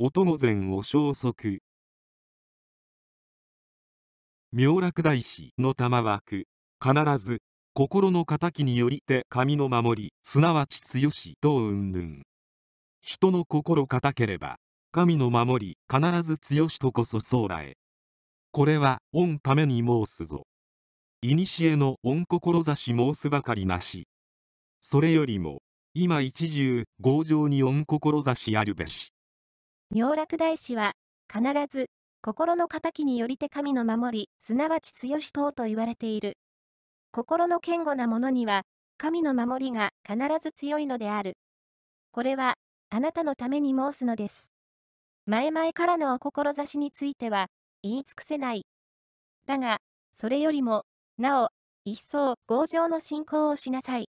音御前お消息妙楽大師の玉枠必ず心の敵によりて神の守りすなわち強しとうんぬん人の心固ければ神の守り必ず強しとこそ将来これは御ために申すぞ古の御志申すばかりなしそれよりも今一重強情に御志あるべし妙楽大師は、必ず、心の敵によりて神の守り、すなわち強し等と言われている。心の堅固な者には、神の守りが必ず強いのである。これは、あなたのために申すのです。前々からのお志については、言い尽くせない。だが、それよりも、なお、一層、強情の信仰をしなさい。